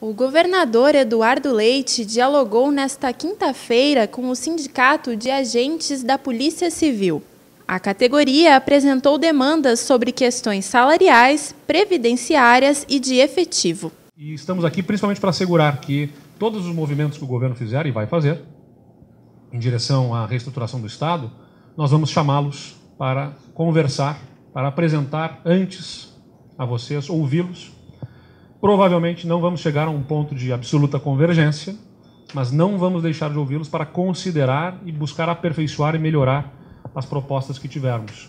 O governador Eduardo Leite dialogou nesta quinta-feira com o Sindicato de Agentes da Polícia Civil. A categoria apresentou demandas sobre questões salariais, previdenciárias e de efetivo. E estamos aqui principalmente para assegurar que todos os movimentos que o governo fizer e vai fazer em direção à reestruturação do Estado, nós vamos chamá-los para conversar, para apresentar antes a vocês, ouvi-los Provavelmente não vamos chegar a um ponto de absoluta convergência, mas não vamos deixar de ouvi-los para considerar e buscar aperfeiçoar e melhorar as propostas que tivermos.